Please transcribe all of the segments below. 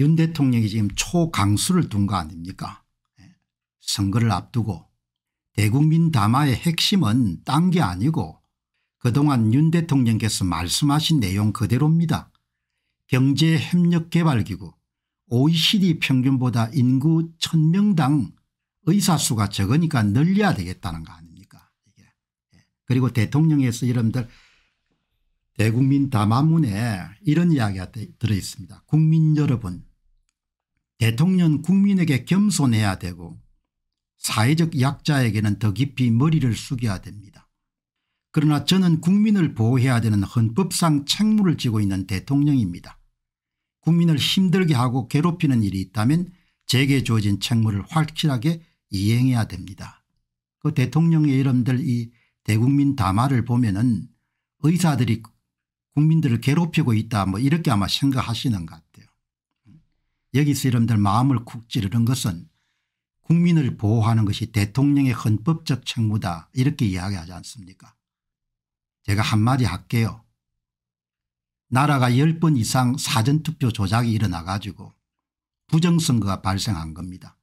윤 대통령이 지금 초강수를 둔 거 아닙니까 예. 선거를 앞두고 대국민 담화의 핵심은 딴 게 아니고 그동안 윤 대통령께서 말씀하신 내용 그대로입니다. 경제협력개발기구 OECD 평균보다 인구 1000명당 의사수가 적으니까 늘려야 되겠다는 거 아닙니까 이게. 예. 그리고 대통령에서 여러분들 대국민 담화문에 이런 이야기가 들어있습니다. 국민 여러분 대통령 국민에게 겸손해야 되고 사회적 약자에게는 더 깊이 머리를 숙여야 됩니다. 그러나 저는 국민을 보호해야 되는 헌법상 책무를 지고 있는 대통령입니다. 국민을 힘들게 하고 괴롭히는 일이 있다면 제게 주어진 책무를 확실하게 이행해야 됩니다. 그 대통령의 이름들 이 대국민 담화를 보면 은 의사들이 국민들을 괴롭히고 있다 뭐 이렇게 아마 생각하시는 것 같아요. 여기서 여러분들 마음을 쿡 찌르는 것은 국민을 보호하는 것이 대통령의 헌법적 책무다 이렇게 이야기하지 않습니까 제가 한마디 할게요. 나라가 10번 이상 사전투표 조작이 일어나 가지고 부정선거가 발생한 겁니다.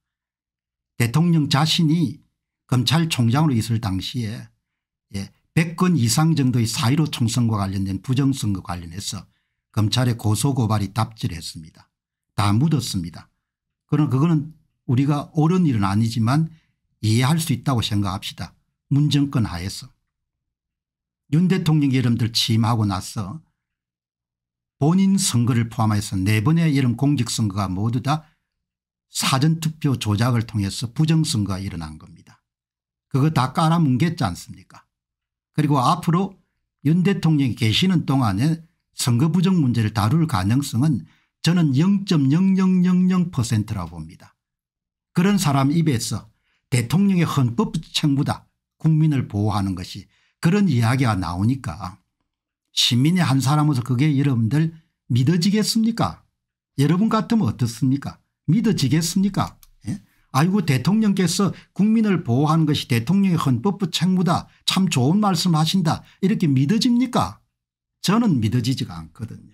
대통령 자신이 검찰총장으로 있을 당시에 100건 예, 이상 정도의 사1 5 총선과 관련된 부정선거 관련해서 검찰의 고소고발이 답질했습니다. 다 묻었습니다. 그러나 그거는 우리가 옳은 일은 아니지만 이해할 수 있다고 생각합시다. 문정권 하에서. 윤대통령 여러분들 취임하고 나서 본인 선거를 포함해서 네 번의 이런 공직선거가 모두 다 사전투표 조작을 통해서 부정선거가 일어난 겁니다. 그거 다 깔아뭉갰지 않습니까 그리고 앞으로 윤 대통령이 계시는 동안에 선거 부정 문제를 다룰 가능성은 저는 0.0000%라고 봅니다. 그런 사람 입에서 대통령의 헌법 책무다 국민을 보호하는 것이 그런 이야기가 나오니까 시민의 한 사람으로서 그게 여러분들 믿어지겠습니까 여러분 같으면 어떻습니까 믿어지겠습니까 예? 아이고 대통령께서 국민을 보호하는 것이 대통령의 헌법 책무다 참 좋은 말씀하신다 이렇게 믿어집니까 저는 믿어지지가 않거든요.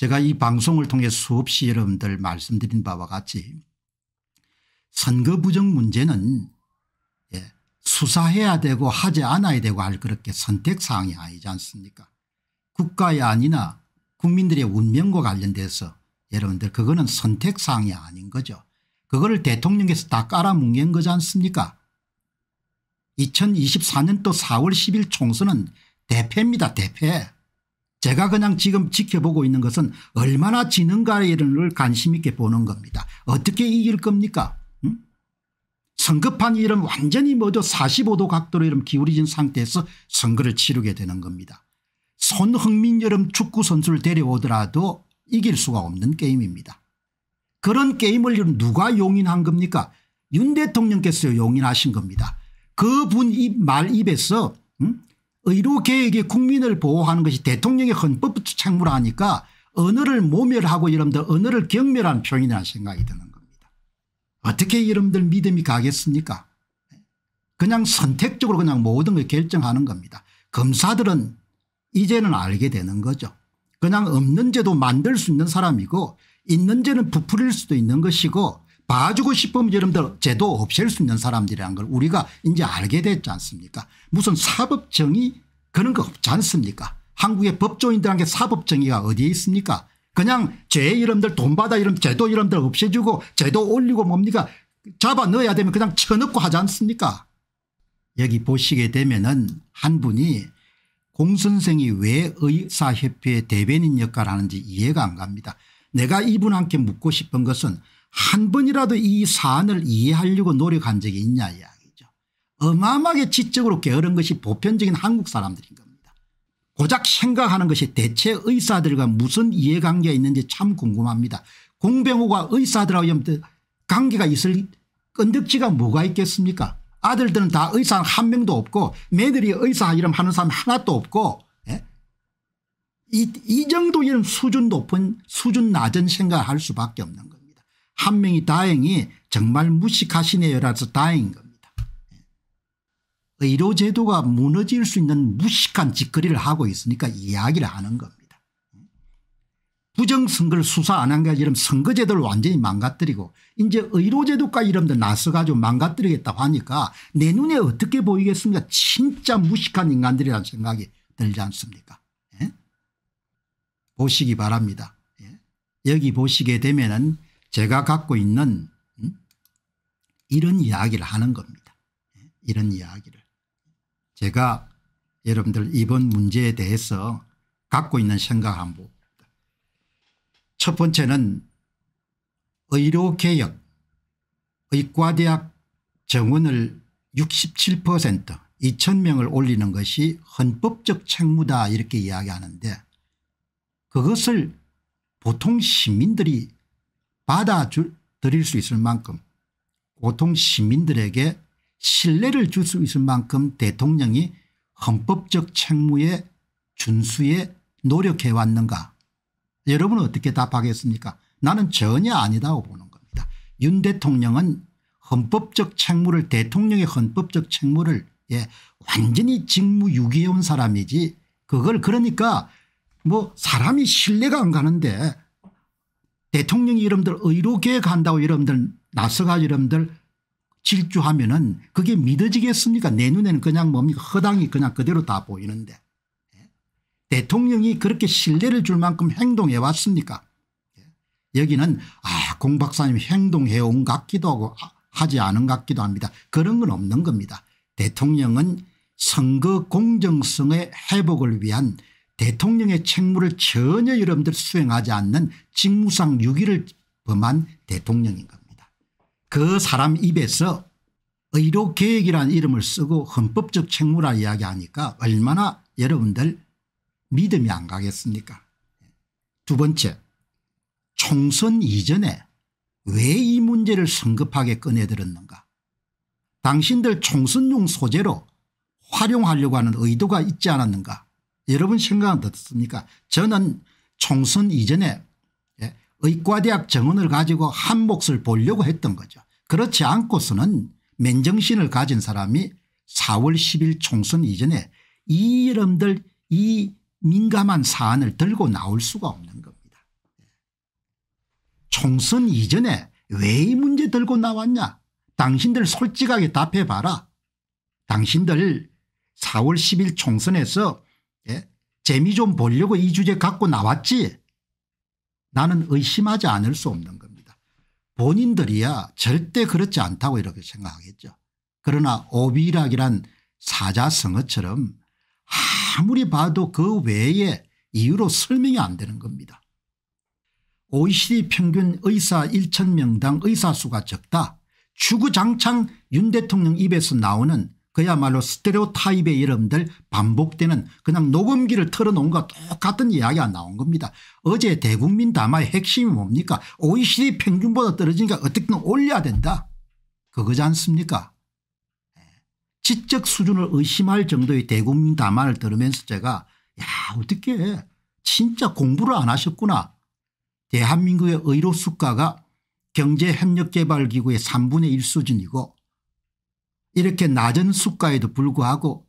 제가 이 방송을 통해 수없이 여러분들 말씀드린 바와 같이 선거 부정 문제는 예, 수사해야 되고 하지 않아야 되고 할 그렇게 선택사항이 아니지 않습니까 국가의 안니나 국민들의 운명과 관련돼서 여러분들 그거는 선택사항이 아닌 거죠. 그거를 대통령께서 다 깔아뭉갠 거지 않습니까 2024년도 4월 10일 총선은 대패입니다 대패. 제가 그냥 지금 지켜보고 있는 것은 얼마나 지는가를 관심 있게 보는 겁니다. 어떻게 이길 겁니까? 응? 성급한 일은 완전히 뭐죠 45도 각도로 이런 기울어진 상태에서 선거를 치르게 되는 겁니다. 손흥민 여름 축구 선수를 데려오더라도 이길 수가 없는 게임입니다. 그런 게임을 누가 용인한 겁니까 윤 대통령께서 용인하신 겁니다. 그분 입말 입에서 응? 의료계획의 국민을 보호하는 것이 대통령의 헌법 책무라 하니까 언어를 모멸하고 여러분들 언어를 경멸한 표현이라는 생각이 드는 겁니다. 어떻게 여러분들 믿음이 가겠습니까 그냥 선택적으로 그냥 모든 걸 결정하는 겁니다. 검사들은 이제는 알게 되는 거죠. 그냥 없는 죄도 만들 수 있는 사람이고 있는 죄는 부풀릴 수도 있는 것이고 봐주고 싶으면 여러분들 제도 없앨 수 있는 사람들이란 걸 우리가 이제 알게 됐지 않습니까 무슨 사법정의 그런 거 없지 않습니까 한국의 법조인들한 게 사법정의가 어디에 있습니까 그냥 죄 이름들 돈 받아 이름 제도 이름들 없애주고 제도 올리고 뭡니까 잡아 넣어야 되면 그냥 쳐넣고 하지 않습니까 여기 보시게 되면은 한 분이 공 선생이 왜의사협회 대변인 역할을 하는지 이해가 안 갑니다. 내가 이분한테 묻고 싶은 것은 한 번이라도 이 사안을 이해하려고 노력한 적이 있냐 이야기죠. 어마어마하게 지적으로 게으른 것이 보편적인 한국 사람들인 겁니다. 고작 생각하는 것이 대체 의사들과 무슨 이해관계가 있는지 참 궁금합니다. 공병호가 의사들하고 관계가 있을 건덕지가 뭐가 있겠습니까 아들들은 다 의사 한 명도 없고 매들이 의사 이름 하는 사람 하나도 없고 예? 이, 이 정도 이런 수준 높은 수준 낮은 생각을 할 수밖에 없는 거예 한 명이 다행히 정말 무식하시네요라서 다행인 겁니다. 의료제도가 무너질 수 있는 무식한 짓거리를 하고 있으니까 이야기를 하는 겁니다. 부정선거를 수사 안 한 게아니 선거제도를 완전히 망가뜨리고 이제 의료제도까지 이러면 나서가지고 망가뜨리겠다고 하니까 내 눈에 어떻게 보이겠습니까 진짜 무식한 인간들이라는 생각이 들지 않습니까 예? 보시기 바랍니다. 예? 여기 보시게 되면 은 제가 갖고 있는 음? 이런 이야기를 하는 겁니다. 이런 이야기를. 제가 여러분들 이번 문제에 대해서 갖고 있는 생각 한번 첫 번째는 의료개혁 의과대학 정원을 67% 2,000명을 올리는 것이 헌법적 책무다 이렇게 이야기하는데 그것을 보통 시민들이 받아들일 수 있을 만큼 보통 시민들에게 신뢰를 줄 수 있을 만큼 대통령이 헌법적 책무에 준수에 노력해 왔는가 여러분은 어떻게 답하겠습니까 나는 전혀 아니다고 보는 겁니다. 윤 대통령은 헌법적 책무를 대통령의 헌법적 책무를 예, 완전히 직무유기해온 사람이지 그걸 그러니까 뭐 사람이 신뢰가 안 가는데 대통령이 여러분들 의료 계혁한다고 여러분들 나서가지 여러분들 질주하면 은 그게 믿어지겠습니까 내 눈에는 그냥 뭡니까 허당이 그냥 그대로 다 보이는데 예? 대통령이 그렇게 신뢰를 줄 만큼 행동해 왔습니까 예? 여기는 아 공박사님 행동해 온 같기도 하고 하지 않은 같기도 합니다 그런 건 없는 겁니다 대통령은 선거 공정성의 회복을 위한 대통령의 책무를 전혀 여러분들 수행하지 않는 직무상 유기를 범한 대통령인 겁니다. 그 사람 입에서 의료계획이라는 이름을 쓰고 헌법적 책무라 이야기하니까 얼마나 여러분들 믿음이 안 가겠습니까 두 번째 총선 이전에 왜 이 문제를 성급하게 꺼내들었는가 당신들 총선용 소재로 활용하려고 하는 의도가 있지 않았는가 여러분 생각은 어떻습니까 저는 총선 이전에 예, 의과대학 정원을 가지고 한 몫을 보려고 했던 거죠. 그렇지 않고서는 맨정신을 가진 사람이 4월 10일 총선 이전에 이름들 이 민감한 사안을 들고 나올 수가 없는 겁니다. 총선 이전에 왜 이 문제 들고 나왔냐 당신들 솔직하게 답해봐라. 당신들 4월 10일 총선에서 재미 좀 보려고 이 주제 갖고 나왔지 나는 의심하지 않을 수 없는 겁니다. 본인들이야 절대 그렇지 않다고 이렇게 생각하겠죠. 그러나 오비락이란 사자성어처럼 아무리 봐도 그 외에 이유로 설명이 안 되는 겁니다. OECD 평균 의사 1천명당 의사수가 적다. 주구장창 윤 대통령 입에서 나오는 그야말로 스테레오타입의 이름들 반복되는 그냥 녹음기를 틀어놓은 것 똑같은 이야기가 나온 겁니다. 어제 대국민 담화의 핵심이 뭡니까 OECD 평균보다 떨어지니까 어떻게든 올려야 된다. 그거지 않습니까 예. 지적 수준을 의심할 정도의 대국민 담화를 들으면서 제가 야 어떻게 진짜 공부를 안 하셨구나. 대한민국의 의료 수가가 경제협력개발기구의 3분의 1 수준이고 이렇게 낮은 수가에도 불구하고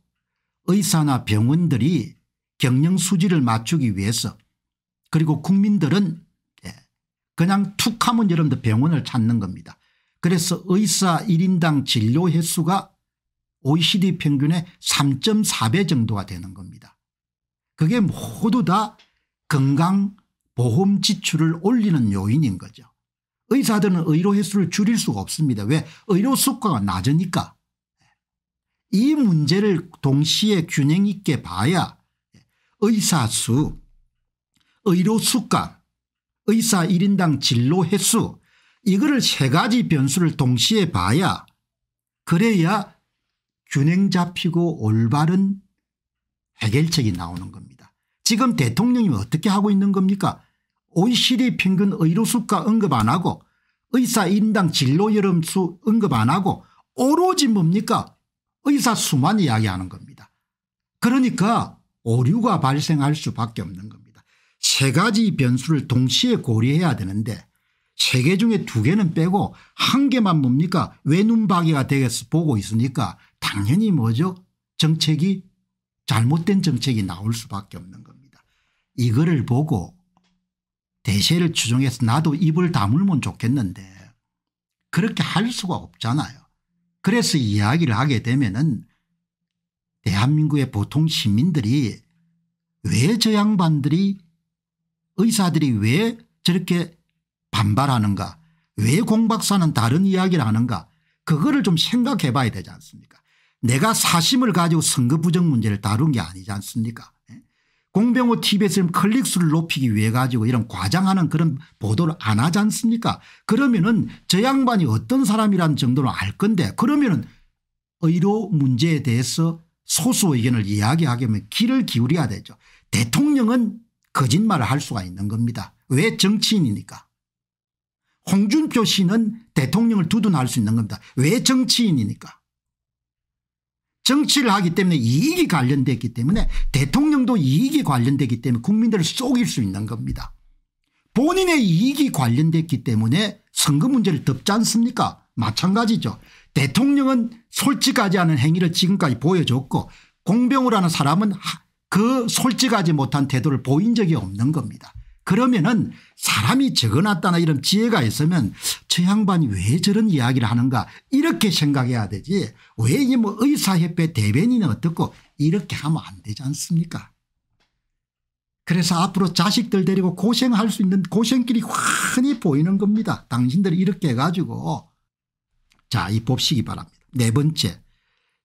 의사나 병원들이 경영 수지를 맞추기 위해서 그리고 국민들은 예, 그냥 툭 하면 여러분들 병원을 찾는 겁니다. 그래서 의사 1인당 진료 횟수가 OECD 평균의 3.4배 정도가 되는 겁니다. 그게 모두 다 건강보험 지출을 올리는 요인인 거죠. 의사들은 의료 횟수를 줄일 수가 없습니다. 왜? 의료 수가가 낮으니까. 이 문제를 동시에 균형 있게 봐야 의사수, 의료수가, 의사 1인당 진로 횟수 이거를 세 가지 변수를 동시에 봐야 그래야 균형 잡히고 올바른 해결책이 나오는 겁니다. 지금 대통령이 어떻게 하고 있는 겁니까? OECD 평균 의료수가 언급 안 하고 의사 1인당 진로 여름수 언급 안 하고 오로지 뭡니까? 의사 수만 이야기하는 겁니다. 그러니까 오류가 발생할 수밖에 없는 겁니다. 세 가지 변수를 동시에 고려해야 되는데 세 개 중에 두 개는 빼고 한 개만 뭡니까 외눈박이가 되겠어 보고 있으니까 당연히 뭐죠 정책이 잘못된 정책이 나올 수밖에 없는 겁니다. 이거를 보고 대세를 추정해서 나도 입을 다물면 좋겠는데 그렇게 할 수가 없잖아요. 그래서 이야기를 하게 되면은 대한민국의 보통 시민들이 왜 저 양반들이 의사들이 왜 저렇게 반발하는가 왜 공박사는 다른 이야기를 하는가 그거를 좀 생각해 봐야 되지 않습니까 내가 사심을 가지고 선거 부정 문제를 다룬 게 아니지 않습니까 공병호 TV에서 클릭수를 높이기 위해 가지고 이런 과장하는 그런 보도를 안 하지 않습니까 그러면은 저 양반이 어떤 사람이라는 정도는 알 건데 그러면은 의료 문제에 대해서 소수 의견을 이야기하게 하면 귀를 기울여야 되죠. 대통령은 거짓말을 할 수가 있는 겁니다. 왜 정치인이니까. 홍준표 씨는 대통령을 두둔할 수 있는 겁니다. 왜 정치인이니까. 정치를 하기 때문에 이익이 관련됐기 때문에 대통령도 이익이 관련되기 때문에 국민들을 속일 수 있는 겁니다. 본인의 이익이 관련됐기 때문에 선거 문제를 덮지 않습니까 마찬가지죠. 대통령은 솔직하지 않은 행위를 지금까지 보여줬고 공병우라는 사람은 그 솔직하지 못한 태도를 보인 적이 없는 겁니다. 그러면은 사람이 적어놨다나 이런 지혜가 있으면 저 양반이 왜 저런 이야기를 하는가 이렇게 생각해야 되지 왜이뭐 의사협회 대변인은 어떻고 이렇게 하면 안 되지 않습니까 그래서 앞으로 자식들 데리고 고생할 수 있는 고생길이 훤히 보이는 겁니다. 당신들 이렇게 해가지고 자이 봅시기 바랍니다. 네 번째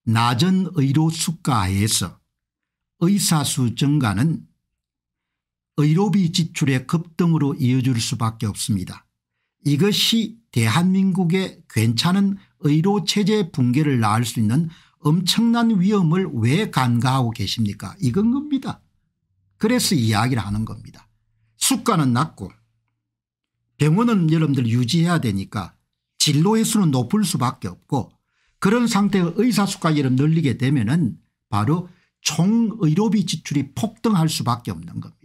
낮은 의료 수가에서 의사수 증가는 의료비 지출의 급등으로 이어질 수밖에 없습니다. 이것이 대한민국의 괜찮은 의료체제 붕괴를 낳을 수 있는 엄청난 위험을 왜 간과하고 계십니까 이건 겁니다. 그래서 이야기를 하는 겁니다. 수가는 낮고 병원은 여러분들 유지해야 되니까 진로의 수는 높을 수밖에 없고 그런 상태의 의사수가 여러 늘리게 되면 은 바로 총의료비 지출이 폭등할 수밖에 없는 겁니다.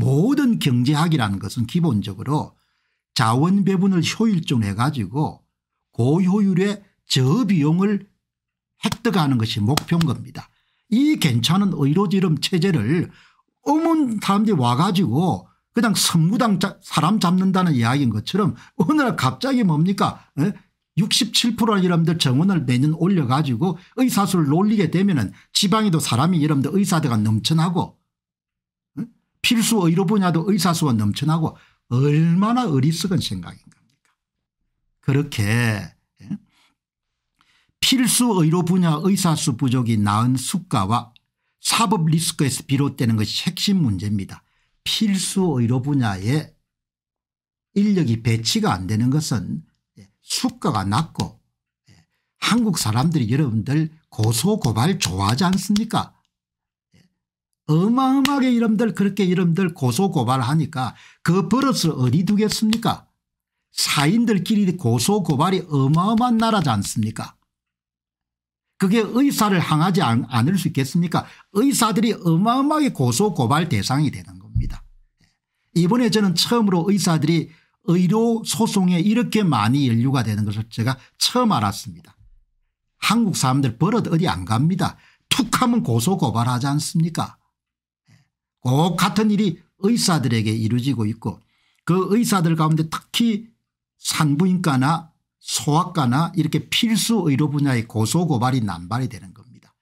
모든 경제학이라는 것은 기본적으로 자원 배분을 효율적으로 해가지고 고효율의 저비용을 획득하는 것이 목표인 겁니다. 이 괜찮은 의료지름 체제를 어문 사람들이 와가지고 그냥 선구당 사람 잡는다는 이야기인 것처럼 어느 날 갑자기 뭡니까 67%는 어? 여러분들 정원을 매년 올려가지고 의사수를 놀리게 되면 은 지방에도 사람이 여러분들 의사대가 넘쳐나고 필수 의료 분야도 의사수가 넘쳐나고 얼마나 어리석은 생각인 겁니까 그렇게 예? 필수 의료 분야 의사수 부족이 낳은 수가와 사법 리스크에서 비롯되는 것이 핵심 문제입니다. 필수 의료 분야에 인력이 배치가 안 되는 것은 예, 수가가 낮고 예, 한국 사람들이 여러분들 고소고발 좋아하지 않습니까 어마어마하게 이름들 그렇게 이름들 고소고발하니까 그 버릇을 어디 두겠습니까 사인들끼리 고소고발이 어마어마한 나라지 않습니까 그게 의사를 항하지 않, 않을 수 있겠습니까 의사들이 어마어마하게 고소고발 대상이 되는 겁니다 이번에 저는 처음으로 의사들이 의료 소송에 이렇게 많이 연류가 되는 것을 제가 처음 알았습니다 한국 사람들 버릇 어디 안 갑니다 툭하면 고소고발하지 않습니까 꼭 같은 일이 의사들에게 이루어지고 있고 그 의사들 가운데 특히 산부인과나 소아과나 이렇게 필수 의료 분야의 고소고발이 남발이 되는 겁니다.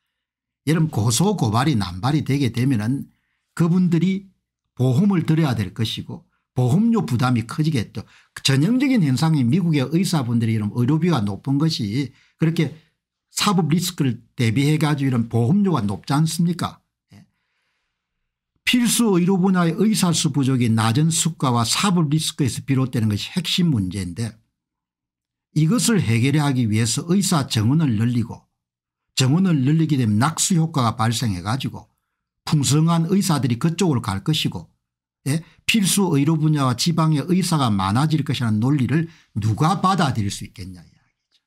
여러분 고소고발이 남발이 되게 되면 은 그분들이 보험을 들어야 될 것이고 보험료 부담이 커지겠죠. 전형적인 현상이 미국의 의사분들이 이런 의료비가 높은 것이 그렇게 사법 리스크를 대비해 가지고 이런 보험료가 높지 않습니까 필수 의료 분야의 의사수 부족이 낮은 수가와 사법 리스크에서 비롯되는 것이 핵심 문제인데 이것을 해결하기 위해서 의사 정원을 늘리고 정원을 늘리게 되면 낙수 효과가 발생해 가지고 풍성한 의사들이 그쪽으로 갈 것이고 예? 필수 의료 분야와 지방의 의사가 많아질 것이라는 논리를 누가 받아들일 수 있겠냐 이야기죠.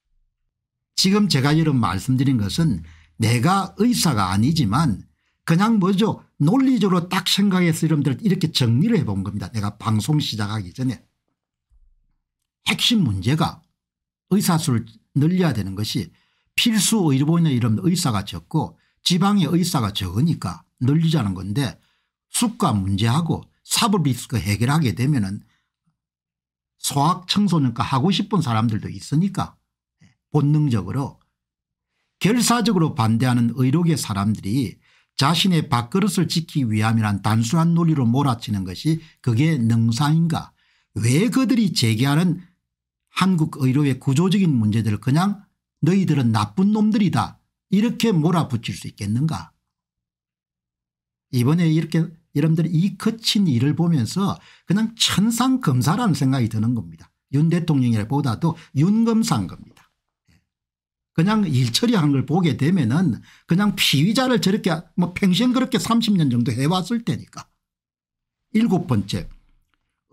지금 제가 여러 말씀드린 것은 내가 의사가 아니지만 그냥 뭐죠 논리적으로 딱 생각해서 여러분들 이렇게 정리를 해본 겁니다. 내가 방송 시작하기 전에. 핵심 문제가 의사수를 늘려야 되는 것이 필수 의료보이나 이런 의사가 적고 지방의 의사가 적으니까 늘리자는 건데 수가 문제하고 사법 리스크 해결하게 되면 은 소학 청소년과 하고 싶은 사람들도 있으니까 본능적으로 결사적으로 반대하는 의료계 사람들이 자신의 밥그릇을 지키기 위함이란 단순한 논리로 몰아치는 것이 그게 능사인가 왜 그들이 제기하는 한국 의료의 구조적인 문제들을 그냥 너희들은 나쁜 놈들이다 이렇게 몰아붙일 수 있겠는가 이번에 이렇게 여러분들이 이 거친 일을 보면서 그냥 천상검사라는 생각이 드는 겁니다. 윤 대통령이라보다도 윤검사인 겁니다. 그냥 일 처리한 걸 보게 되면은 그냥 피의자를 저렇게 뭐 평생 그렇게 30년 정도 해왔을 테니까 일곱 번째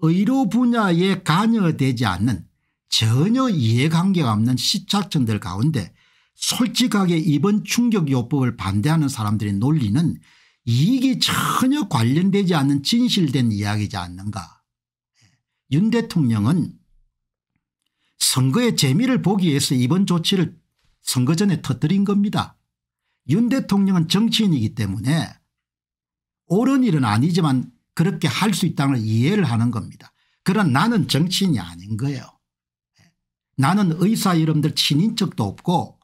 의료 분야에 관여되지 않는 전혀 이해관계가 없는 시착층들 가운데 솔직하게 이번 충격요법을 반대하는 사람들의 논리는 이익이 전혀 관련되지 않는 진실된 이야기지 않는가. 예. 윤 대통령은 선거의 재미를 보기 위해서 이번 조치를 선거 전에 터뜨린 겁니다. 윤 대통령은 정치인이기 때문에 옳은 일은 아니지만 그렇게 할 수 있다는 걸 이해를 하는 겁니다. 그런 나는 정치인이 아닌 거예요. 나는 의사 여러들 친인척도 없고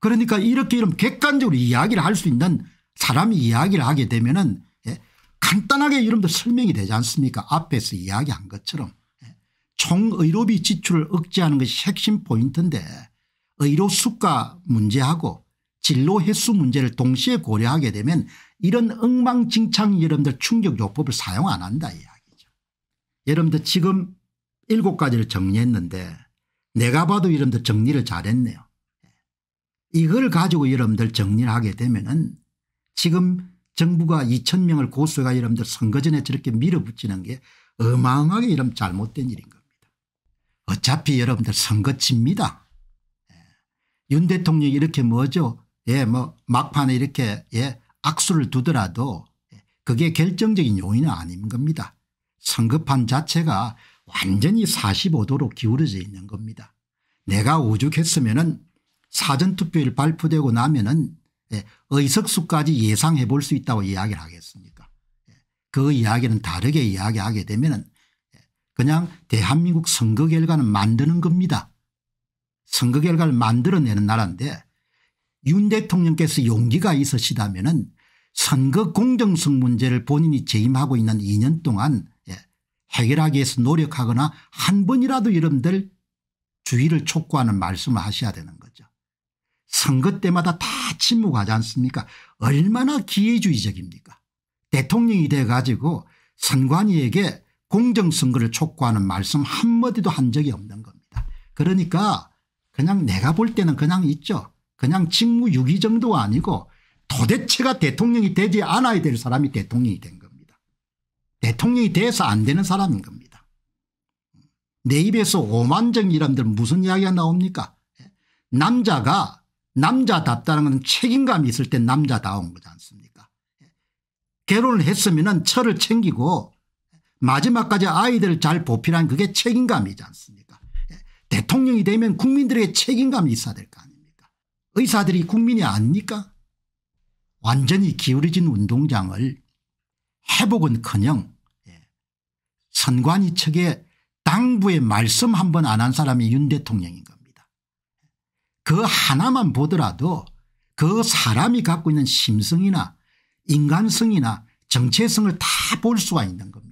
그러니까 이렇게 이런 객관적으로 이야기를 할 수 있는 사람이 이야기를 하게 되면 은 예, 간단하게 여러분 설명이 되지 않습니까 앞에서 이야기한 것처럼. 총 의료비 지출을 억제하는 것이 핵심 포인트인데 의료 수가 문제하고 진로 횟수 문제를 동시에 고려하게 되면 이런 엉망진창 여러분들 충격요법을 사용 안 한다 이야기죠. 여러분들 지금 일곱 가지를 정리했는데 내가 봐도 여러분들 정리를 잘했네요. 이걸 가지고 여러분들 정리를 하게 되면 은 지금 정부가 2천 명을 고수가 여러분들 선거 전에 저렇게 밀어붙이는 게 어마어마하게 이런 잘못된 일인 거예요. 어차피 여러분들 선거칩니다. 예. 윤 대통령이 이렇게 뭐죠 예뭐 막판에 이렇게 예 악수를 두더라도 예, 그게 결정적인 요인은 아닌 겁니다. 선거판 자체가 완전히 45도로 기울어져 있는 겁니다. 내가 오죽했으면 은 사전투표일 발표되고 나면 은 예, 의석수까지 예상해 볼 수 있다고 이야기를 하겠습니까 그 이야기는 다르게 이야기하게 되면 그냥 대한민국 선거 결과는 만드는 겁니다. 선거 결과를 만들어내는 나라인데 윤 대통령께서 용기가 있으시다면 은 선거 공정성 문제를 본인이 재임하고 있는 2년 동안 예, 해결하기 위해서 노력하거나 한 번이라도 여러분들 주의를 촉구하는 말씀을 하셔야 되는 거죠. 선거 때마다 다 침묵하지 않습니까 얼마나 기회주의적입니까 대통령이 돼가지고 선관위에게 공정선거를 촉구하는 말씀 한마디도 한 적이 없는 겁니다. 그러니까 그냥 내가 볼 때는 그냥 있죠. 그냥 직무유기 정도가 아니고 도대체가 대통령이 되지 않아야 될 사람이 대통령이 된 겁니다. 대통령이 돼서 안 되는 사람인 겁니다. 내 입에서 오만정 이람들 무슨 이야기가 나옵니까 남자가 남자답다는 건 책임감이 있을 때 남자다운 거지 않습니까 결혼을 했으면 은 철을 챙기고 마지막까지 아이들을 잘 보필한 그게 책임감이지 않습니까 예, 대통령이 되면 국민들에게 책임감이 있어야 될 거 아닙니까 의사들이 국민이 아닙니까 완전히 기울어진 운동장을 회복은커녕 예, 선관위 측에 당부의 말씀 한번 안 한 사람이 윤 대통령인 겁니다. 그 하나만 보더라도 그 사람이 갖고 있는 심성이나 인간성이나 정체성을 다 볼 수가 있는 겁니다.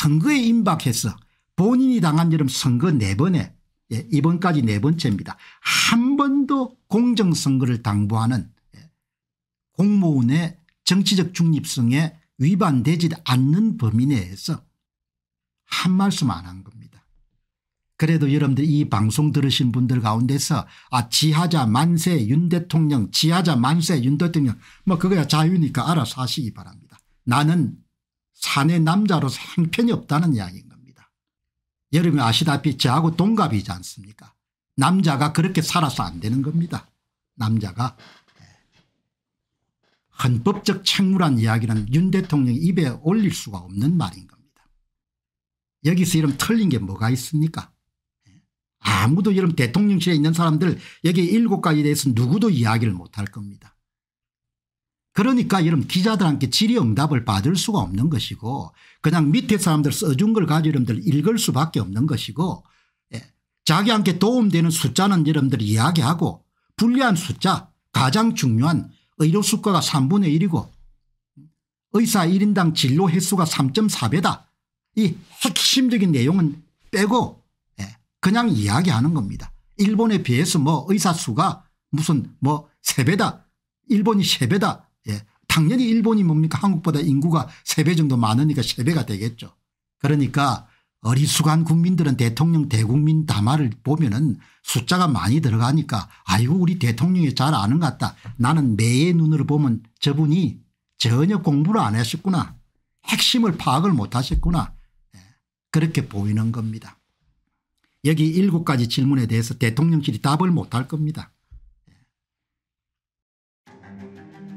선거에 임박해서 본인이 당한 여름 선거 4번에 예, 이번까지 네 번째입니다. 한 번도 공정선거를 당부하는 예, 공무원의 정치적 중립성에 위반되지 않는 범위 내에서 한 말씀 안 한 겁니다. 그래도 여러분들 이 방송 들으신 분들 가운데서 아 지하자 만세 윤 대통령 지하자 만세 윤 대통령 뭐 그거야 자유니까 알아서 하시기 바랍니다. 나는 사내 남자로서 행편이 없다는 이야기인 겁니다. 여러분 아시다시피 저하고 동갑이지 않습니까 남자가 그렇게 살아서 안 되는 겁니다. 남자가. 예. 헌법적 책무란 이야기는 윤 대통령 입에 올릴 수가 없는 말인 겁니다. 여기서 이름 틀린 게 뭐가 있습니까 예. 아무도 이런 대통령실에 있는 사람들 여기 일곱 가지에 대해서 누구도 이야기를 못할 겁니다. 그러니까 이런 기자들한테 질의응답을 받을 수가 없는 것이고 그냥 밑에 사람들 써준 걸 가지고 여러분들 읽을 수밖에 없는 것이고 예. 자기한테 도움되는 숫자는 여러분들이 야기하고 불리한 숫자 가장 중요한 의료 수가가 3분의 1이고 의사 1인당 진료 횟수가 3.4배다. 이 핵심적인 내용은 빼고 예. 그냥 이야기하는 겁니다. 일본에 비해서 뭐 의사 수가 무슨 뭐 3배다 일본이 3배다 당연히 일본이 뭡니까 한국보다 인구가 3배 정도 많으니까 3배가 되겠죠. 그러니까 어리숙한 국민들은 대통령 대국민 담화를 보면 은 숫자가 많이 들어가니까 아이고 우리 대통령이 잘 아는 것 같다. 나는 매의 눈으로 보면 저분이 전혀 공부를 안하셨구나 핵심을 파악을 못 하셨구나. 예, 그렇게 보이는 겁니다. 여기 7 가지 질문에 대해서 대통령실이 답을 못 할 겁니다.